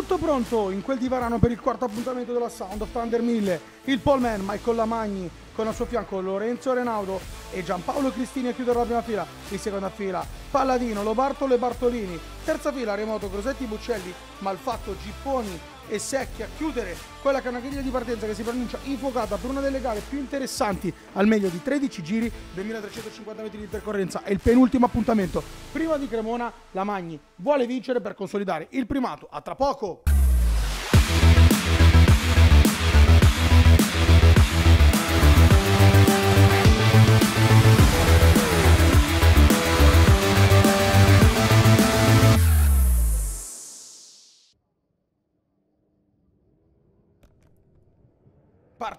tutto pronto in quel di Varano per il quarto appuntamento della Sound of Thunder 1000 il Polman Michael Lamagni con al suo fianco Lorenzo Renaudo e Giampaolo Cristini a chiudere la prima fila, in seconda fila Palladino, Lobartolo e Bartolini, terza fila Remoto, Crosetti, Buccelli, Malfatto, Gipponi e Secchi a chiudere quella che è una griglia di partenza che si pronuncia infuocata per una delle gare più interessanti al meglio di 13 giri, 2350 metri di percorrenza e il penultimo appuntamento. Prima di Cremona, Lamagni vuole vincere per consolidare il primato. A tra poco!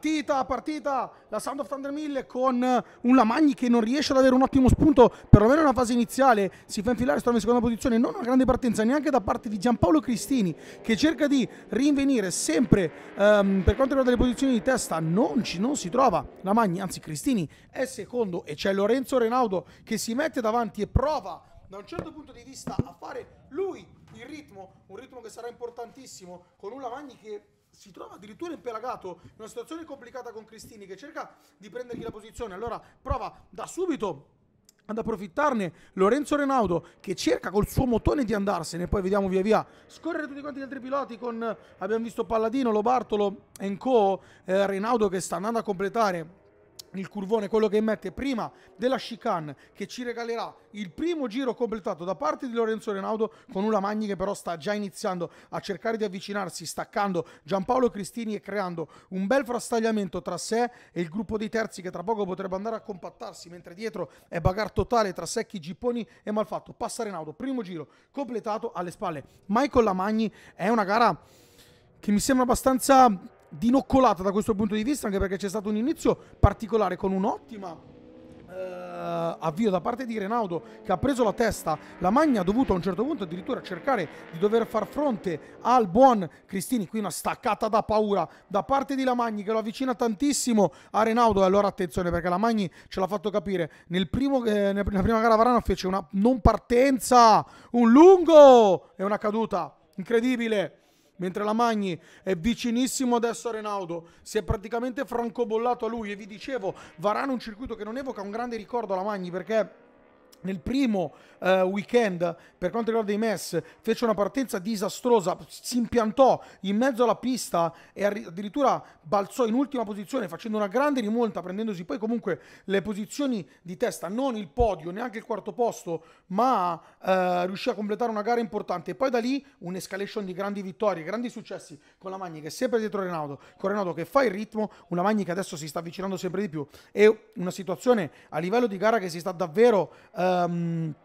partita, partita, la Sound of Thunder 1000 con eh, un Lamagni che non riesce ad avere un ottimo spunto, perlomeno nella fase iniziale, si fa infilare, si trova in seconda posizione, non una grande partenza neanche da parte di Giampaolo Cristini che cerca di rinvenire sempre um, per quanto riguarda le posizioni di testa, non, ci, non si trova Lamagni, anzi Cristini è secondo e c'è Lorenzo Renaudo che si mette davanti e prova da un certo punto di vista a fare lui il ritmo, un ritmo che sarà importantissimo con un Lamagni che si trova addirittura impelagato in una situazione complicata con Cristini che cerca di prendergli la posizione. Allora prova da subito ad approfittarne Lorenzo Renaudo che cerca col suo motone di andarsene, poi vediamo via via scorrere tutti quanti gli altri piloti con abbiamo visto Palladino, Lobartolo, Enco, eh, Renaudo che sta andando a completare il curvone, quello che mette prima della chicane, che ci regalerà il primo giro completato da parte di Lorenzo Renaudo con una Magni che però sta già iniziando a cercare di avvicinarsi, staccando Giampaolo Cristini e creando un bel frastagliamento tra sé e il gruppo dei terzi che tra poco potrebbe andare a compattarsi, mentre dietro è bagar totale tra Secchi, Gipponi e Malfatto. Passa Renaudo, primo giro completato alle spalle. Michael Lamagni è una gara che mi sembra abbastanza dinoccolata da questo punto di vista, anche perché c'è stato un inizio particolare con un'ottima Uh, avvio da parte di Renaudo che ha preso la testa, la Magna ha dovuto a un certo punto addirittura cercare di dover far fronte al buon Cristini, qui una staccata da paura da parte di Lamagni che lo avvicina tantissimo a Renaudo e allora attenzione perché Lamagni ce l'ha fatto capire, nel primo, eh, nella prima gara Varano fece una non partenza, un lungo e una caduta incredibile mentre la Magni è vicinissimo adesso a Renaudo, si è praticamente francobollato a lui e vi dicevo, Varano un circuito che non evoca un grande ricordo alla Magni perché nel primo eh, weekend per quanto riguarda i Mess fece una partenza disastrosa, si impiantò in mezzo alla pista e addirittura balzò in ultima posizione facendo una grande rimonta, prendendosi poi comunque le posizioni di testa, non il podio, neanche il quarto posto, ma eh, riuscì a completare una gara importante e poi da lì un'escalation di grandi vittorie, grandi successi con la Magni che è sempre dietro Renato, con Renato che fa il ritmo, una Magni che adesso si sta avvicinando sempre di più e una situazione a livello di gara che si sta davvero... Eh, Um,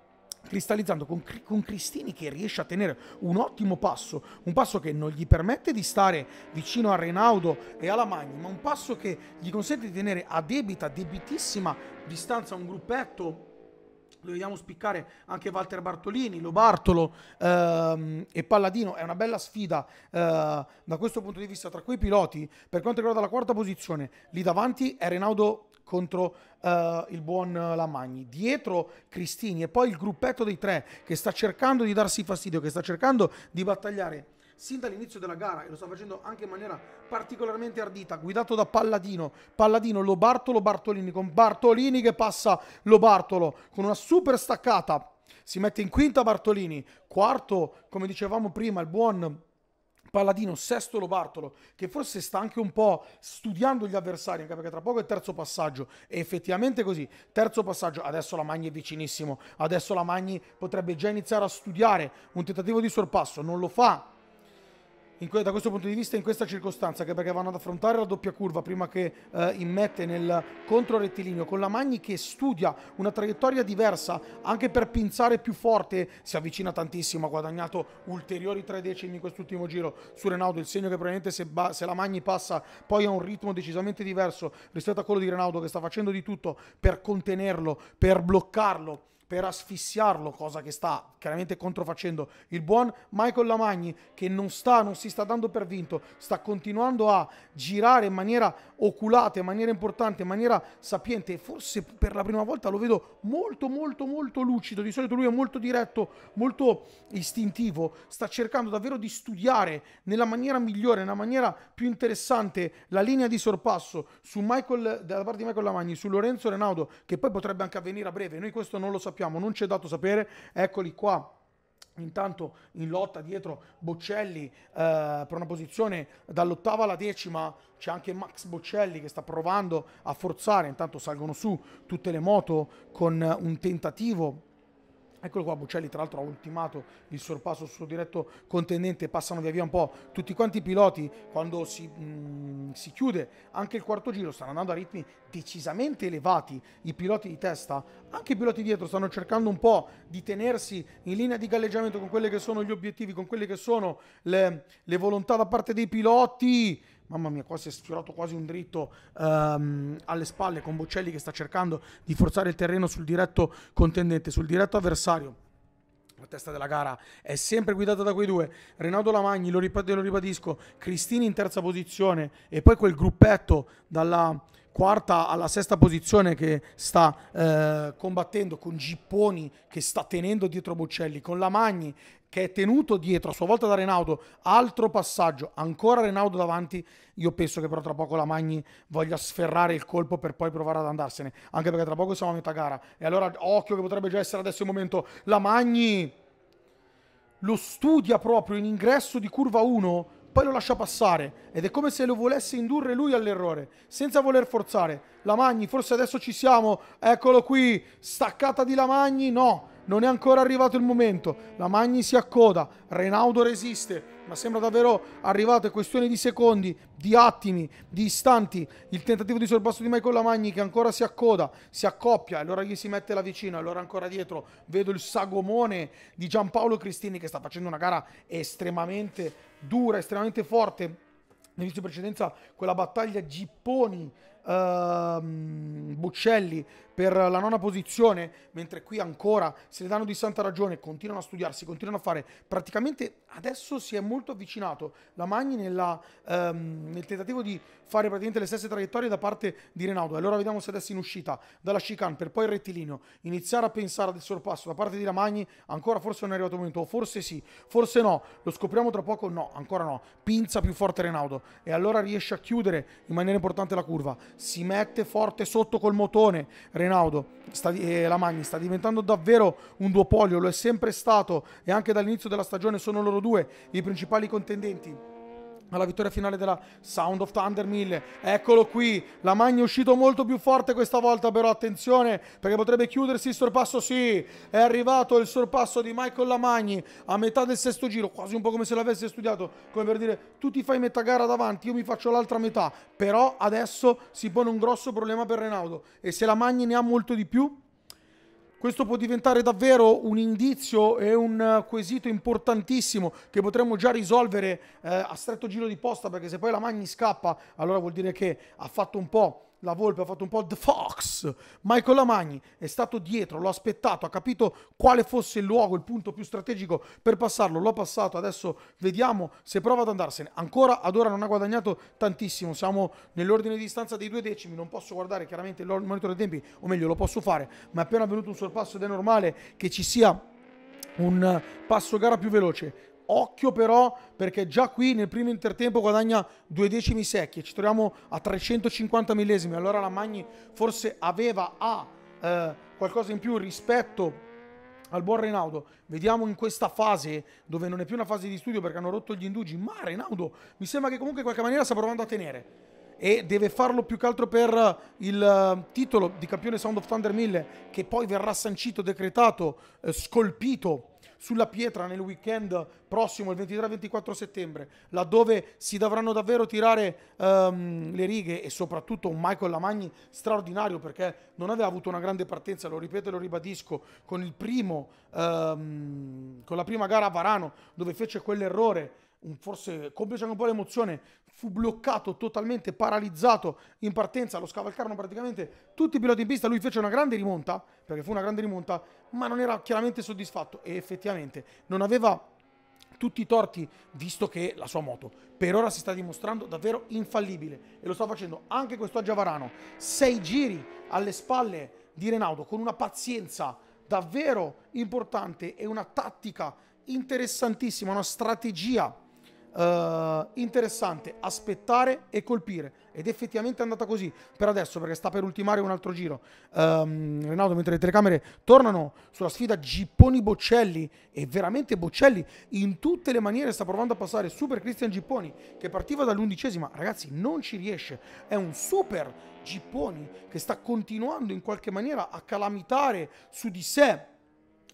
cristallizzando con, con, Cristini che riesce a tenere un ottimo passo, un passo che non gli permette di stare vicino a Reinaldo e alla Magni, ma un passo che gli consente di tenere a debita, debitissima distanza un gruppetto. Lo vediamo spiccare anche Walter Bartolini, Lo Bartolo ehm, e Palladino. È una bella sfida eh, da questo punto di vista tra quei piloti. Per quanto riguarda la quarta posizione, lì davanti è Renaudo contro uh, il buon Lamagni. Dietro Cristini e poi il gruppetto dei tre che sta cercando di darsi fastidio, che sta cercando di battagliare sin dall'inizio della gara e lo sta facendo anche in maniera particolarmente ardita, guidato da Palladino, Palladino lo Bartolo Bartolini con Bartolini che passa lo Bartolo con una super staccata. Si mette in quinta Bartolini, quarto, come dicevamo prima, il buon Palladino Sesto Lobartolo, che forse sta anche un po' studiando gli avversari, anche perché tra poco è il terzo passaggio, è effettivamente così, terzo passaggio, adesso la Magni è vicinissimo, adesso la Magni potrebbe già iniziare a studiare un tentativo di sorpasso, non lo fa Que da questo punto di vista in questa circostanza che perché vanno ad affrontare la doppia curva prima che eh, immette nel contro rettilineo con la Magni che studia una traiettoria diversa anche per pinzare più forte si avvicina tantissimo ha guadagnato ulteriori tre decimi in quest'ultimo giro su Renaudo il segno che probabilmente se, se la Magni passa poi a un ritmo decisamente diverso rispetto a quello di Renaudo che sta facendo di tutto per contenerlo per bloccarlo per asfissiarlo, cosa che sta chiaramente controfacendo il buon Michael Lamagni che non, sta, non si sta dando per vinto, sta continuando a girare in maniera oculata, in maniera importante, in maniera sapiente forse per la prima volta lo vedo molto molto molto lucido, di solito lui è molto diretto, molto istintivo, sta cercando davvero di studiare nella maniera migliore, nella maniera più interessante la linea di sorpasso su Michael, da parte di Michael Lamagni, su Lorenzo Renaudo che poi potrebbe anche avvenire a breve, noi questo non lo sappiamo sappiamo, non ci è dato sapere, eccoli qua intanto in lotta dietro Boccelli eh, per una posizione dall'ottava alla decima c'è anche Max Boccelli che sta provando a forzare intanto salgono su tutte le moto con un tentativo Eccolo qua, Buccelli tra l'altro ha ultimato il sorpasso sul suo diretto contendente, passano via via un po' tutti quanti i piloti quando si, mh, mm, si chiude anche il quarto giro, stanno andando a ritmi decisamente elevati i piloti di testa, anche i piloti dietro stanno cercando un po' di tenersi in linea di galleggiamento con quelli che sono gli obiettivi, con quelle che sono le, le volontà da parte dei piloti mamma mia, quasi si è sfiorato quasi un dritto um, alle spalle con Boccelli che sta cercando di forzare il terreno sul diretto contendente, sul diretto avversario. La testa della gara è sempre guidata da quei due. Renato Lamagni, lo, ripad- lo ribadisco, Cristini in terza posizione e poi quel gruppetto dalla quarta alla sesta posizione che sta eh, combattendo con Gipponi che sta tenendo dietro Boccelli, con Lamagni che è tenuto dietro a sua volta da Renaudo, altro passaggio, ancora Renaudo davanti, io penso che però tra poco la Magni voglia sferrare il colpo per poi provare ad andarsene, anche perché tra poco siamo a metà gara, e allora occhio che potrebbe già essere adesso il momento, la Magni lo studia proprio in ingresso di curva 1, poi lo lascia passare, ed è come se lo volesse indurre lui all'errore, senza voler forzare, la Magni forse adesso ci siamo, eccolo qui, staccata di la Magni, no, non è ancora arrivato il momento. La Magni si accoda, Reinaudo resiste, ma sembra davvero arrivato. È questione di secondi, di attimi, di istanti. Il tentativo di sorpasso di Michael La Magni che ancora si accoda, si accoppia, allora gli si mette la vicina, allora ancora dietro. Vedo il sagomone di Giampaolo Cristini che sta facendo una gara estremamente dura, estremamente forte. Ne visto in precedenza quella battaglia Gipponi Ehm, Buccelli per la nona posizione, mentre qui ancora se ne danno di santa ragione, continuano a studiarsi, continuano a fare. Praticamente adesso si è molto avvicinato la Magni nella, ehm, nel tentativo di fare praticamente le stesse traiettorie da parte di Renaudo. Allora vediamo se adesso in uscita dalla chicane per poi il rettilineo, iniziare a pensare al sorpasso da parte di Lamagni, ancora forse non è arrivato il momento, o forse sì, forse no, lo scopriamo tra poco, no, ancora no, pinza più forte Renaudo e allora riesce a chiudere in maniera importante la curva, si mette forte sotto col motone. Renaudo, sta, eh, la Magni, sta diventando davvero un duopolio, lo è sempre stato e anche dall'inizio della stagione sono loro due i principali contendenti alla vittoria finale della Sound of Thunder 1000 eccolo qui la Magna è uscito molto più forte questa volta però attenzione perché potrebbe chiudersi il sorpasso sì è arrivato il sorpasso di Michael Lamagni a metà del sesto giro quasi un po' come se l'avesse studiato come per dire tu ti fai metà gara davanti io mi faccio l'altra metà però adesso si pone un grosso problema per Renaudo e se Lamagni ne ha molto di più questo può diventare davvero un indizio e un quesito importantissimo che potremmo già risolvere eh, a stretto giro di posta perché se poi la Magni scappa allora vuol dire che ha fatto un po' la Volpe ha fatto un po' The Fox, Michael Lamagni è stato dietro, l'ho aspettato, ha capito quale fosse il luogo, il punto più strategico per passarlo, l'ho passato, adesso vediamo se prova ad andarsene, ancora ad ora non ha guadagnato tantissimo, siamo nell'ordine di distanza dei due decimi, non posso guardare chiaramente il monitor dei tempi, o meglio lo posso fare, ma è appena venuto un sorpasso ed è normale che ci sia un passo gara più veloce, Occhio però perché già qui nel primo intertempo guadagna due decimi secchi, e ci troviamo a 350 millesimi, allora la Magni forse aveva a eh, qualcosa in più rispetto al buon Renaudo. Vediamo in questa fase, dove non è più una fase di studio perché hanno rotto gli indugi, ma Renaudo mi sembra che comunque in qualche maniera sta provando a tenere e deve farlo più che altro per eh, il eh, titolo di campione Sound of Thunder 1000 che poi verrà sancito, decretato, eh, scolpito sulla pietra nel weekend prossimo, il 23-24 settembre, laddove si dovranno davvero tirare um, le righe e soprattutto un Michael Lamagni straordinario perché non aveva avuto una grande partenza, lo ripeto e lo ribadisco, con, primo, um, con la prima gara a Varano dove fece quell'errore forse complice anche un po' l'emozione, fu bloccato, totalmente paralizzato in partenza, lo scavalcarono praticamente tutti i piloti in pista, lui fece una grande rimonta, perché fu una grande rimonta, ma non era chiaramente soddisfatto e effettivamente non aveva tutti i torti, visto che la sua moto per ora si sta dimostrando davvero infallibile e lo sta facendo anche quest'oggi a Varano, sei giri alle spalle di Renaudo con una pazienza davvero importante e una tattica interessantissima, una strategia eh, interessante, aspettare e colpire. Ed effettivamente è andata così per adesso, perché sta per ultimare un altro giro. Um, ehm, Renato, mentre le telecamere tornano sulla sfida Gipponi Boccelli, e veramente Boccelli in tutte le maniere sta provando a passare Super Christian Gipponi, che partiva dall'undicesima. Ragazzi, non ci riesce. È un super Gipponi che sta continuando in qualche maniera a calamitare su di sé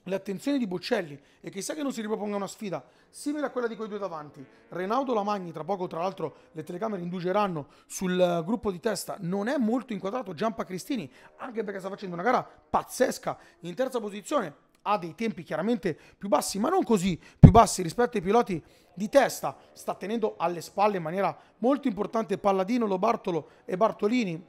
l'attenzione di Buccelli e chissà che non si riproponga una sfida simile a quella di quei due davanti. Renaudo Lamagni, tra poco tra l'altro le telecamere indugeranno sul eh, gruppo di testa, non è molto inquadrato Giampa Cristini, anche perché sta facendo una gara pazzesca in terza posizione. Ha dei tempi chiaramente più bassi, ma non così più bassi rispetto ai piloti di testa. Sta tenendo alle spalle in maniera molto importante Palladino, Lobartolo e Bartolini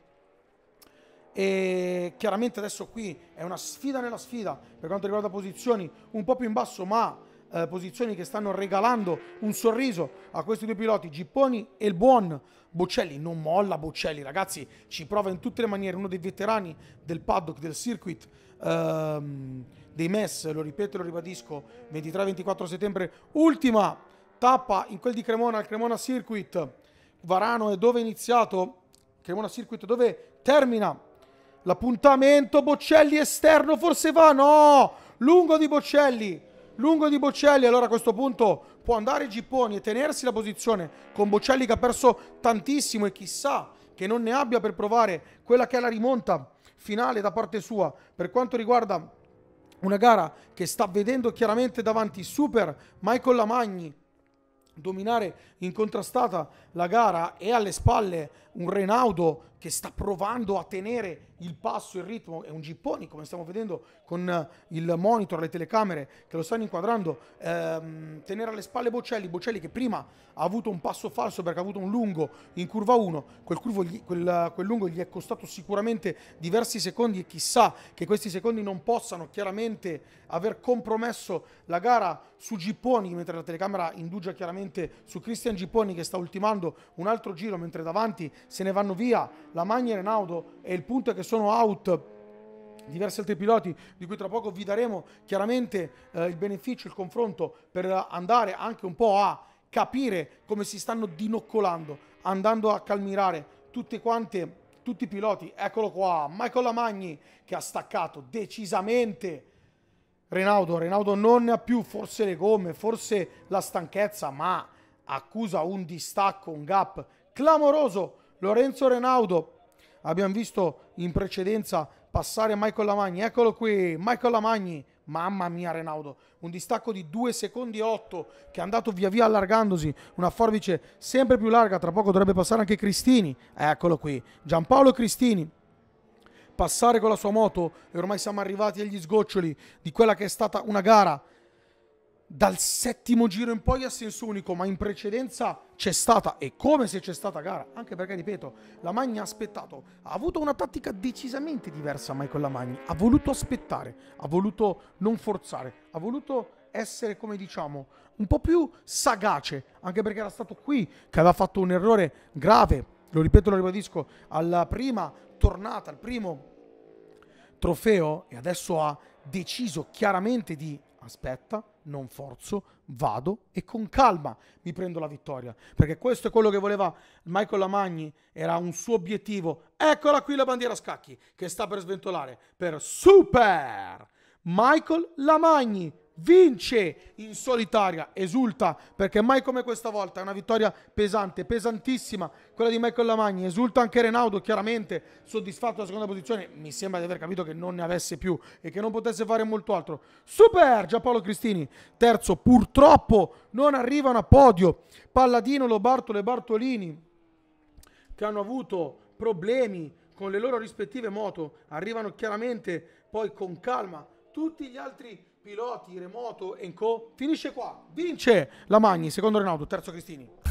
e chiaramente adesso qui è una sfida nella sfida per quanto riguarda posizioni un po' più in basso ma eh, posizioni che stanno regalando un sorriso a questi due piloti Gipponi e il buon Boccelli non molla Boccelli ragazzi ci prova in tutte le maniere uno dei veterani del paddock del circuit ehm, dei MES lo ripeto e lo ribadisco 23-24 settembre ultima tappa in quel di Cremona il Cremona Circuit Varano è dove è iniziato Cremona Circuit dove termina L'appuntamento Boccelli esterno forse va? No! Lungo di Boccelli! Lungo di Boccelli. Allora a questo punto può andare Gipponi e tenersi la posizione con Boccelli che ha perso tantissimo e chissà che non ne abbia per provare quella che è la rimonta finale da parte sua per quanto riguarda una gara che sta vedendo chiaramente davanti Super Michael Lamagni dominare incontrastata la gara e alle spalle un Renaudo che sta provando a tenere il passo, il ritmo, è un gipponi come stiamo vedendo con eh, il monitor, le telecamere che lo stanno inquadrando, ehm, tenere alle spalle Bocelli, Bocelli che prima ha avuto un passo falso perché ha avuto un lungo in curva 1, quel, curvo gli, quel, quel lungo gli è costato sicuramente diversi secondi e chissà che questi secondi non possano chiaramente aver compromesso la gara su Gipponi, mentre la telecamera indugia chiaramente su Cristian Christian Gipponi che sta ultimando un altro giro mentre davanti se ne vanno via la Magna e Renaudo e il punto è che sono out diversi altri piloti di cui tra poco vi daremo chiaramente eh, il beneficio, il confronto per andare anche un po' a capire come si stanno dinoccolando, andando a calmirare tutte quante, tutti i piloti. Eccolo qua, Michael Lamagni che ha staccato decisamente Renaudo. Renaudo non ne ha più forse le gomme, forse la stanchezza, ma accusa un distacco, un gap clamoroso. Lorenzo Renaudo, abbiamo visto in precedenza passare Michael Lamagni, eccolo qui, Michael Lamagni, mamma mia Renaudo, un distacco di 2 secondi e 8 che è andato via via allargandosi, una forbice sempre più larga, tra poco dovrebbe passare anche Cristini, eccolo qui, Giampaolo Cristini, passare con la sua moto e ormai siamo arrivati agli sgoccioli di quella che è stata una gara dal settimo giro in poi a senso unico, ma in precedenza c'è stata e come se c'è stata gara, anche perché ripeto, la Magni ha aspettato, ha avuto una tattica decisamente diversa Michael Lamagni, ha voluto aspettare, ha voluto non forzare, ha voluto essere come diciamo un po' più sagace, anche perché era stato qui che aveva fatto un errore grave, lo ripeto, lo ribadisco, alla prima tornata, al primo trofeo e adesso ha deciso chiaramente di aspetta, non forzo, vado e con calma mi prendo la vittoria. Perché questo è quello che voleva Michael Lamagni, era un suo obiettivo. Eccola qui la bandiera a scacchi che sta per sventolare per Super Michael Lamagni vince in solitaria, esulta perché mai come questa volta è una vittoria pesante, pesantissima quella di Michael Lamagni, esulta anche Renaudo chiaramente soddisfatto della seconda posizione mi sembra di aver capito che non ne avesse più e che non potesse fare molto altro super Giappolo Cristini, terzo purtroppo non arrivano a podio Palladino, Lobartolo e Bartolini che hanno avuto problemi con le loro rispettive moto arrivano chiaramente poi con calma tutti gli altri piloti, remoto e co. Finisce qua. Vince la Magni, secondo Renato, terzo Cristini.